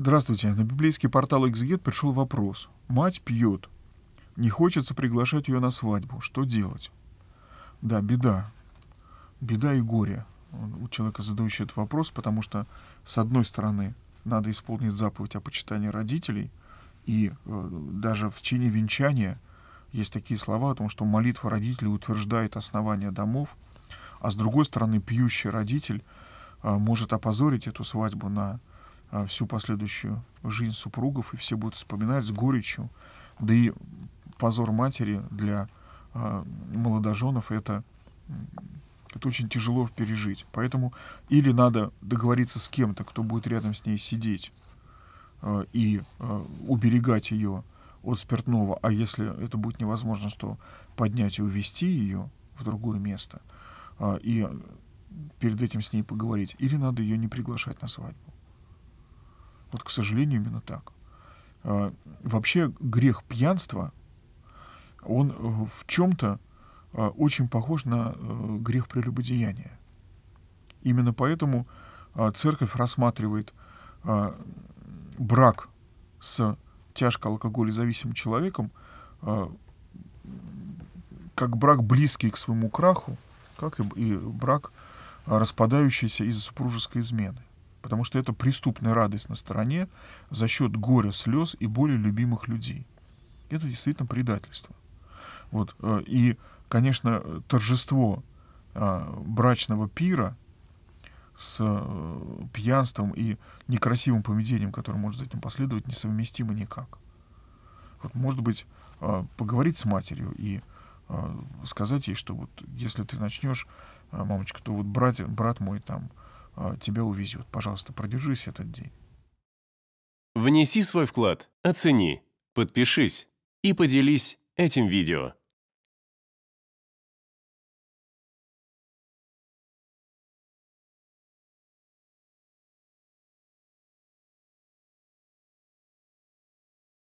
Здравствуйте. На библейский портал Exget пришел вопрос. Мать пьет. Не хочется приглашать ее на свадьбу. Что делать? Да, беда. Беда и горе у человека, задающего этот вопрос, потому что, с одной стороны, надо исполнить заповедь о почитании родителей, и э, даже в чине венчания есть такие слова о том, что молитва родителей утверждает основание домов, а с другой стороны, пьющий родитель э, может опозорить эту свадьбу на а, всю последующую жизнь супругов, и все будут вспоминать с горечью. Да и позор матери для а, молодоженов это, это очень тяжело пережить. Поэтому или надо договориться с кем-то, кто будет рядом с ней сидеть а, и уберегать ее от спиртного, а если это будет невозможно, что поднять и увести ее в другое место, и перед этим с ней поговорить, или надо ее не приглашать на свадьбу. Вот, к сожалению, именно так. А, вообще грех пьянства, он э, в чем-то а, очень похож на э, грех прелюбодеяния. Именно поэтому а, церковь рассматривает брак с тяжко алкоголезависимым человеком как брак близкий к своему краху, как и брак, распадающийся из-за супружеской измены потому что это преступная радость на стороне за счет горя, слез и боли любимых людей. Это действительно предательство. Вот. Э, и, конечно, торжество а, брачного пира с э, пьянством и некрасивым поведением, которое может за этим последовать, несовместимо никак. Вот, может быть, э, поговорить с матерью и сказать ей, что вот если ты начнешь, мамочка, то вот брат, брат мой там а, тебя увезет. Пожалуйста, продержись этот день. Внеси свой вклад, оцени, подпишись и поделись этим видео.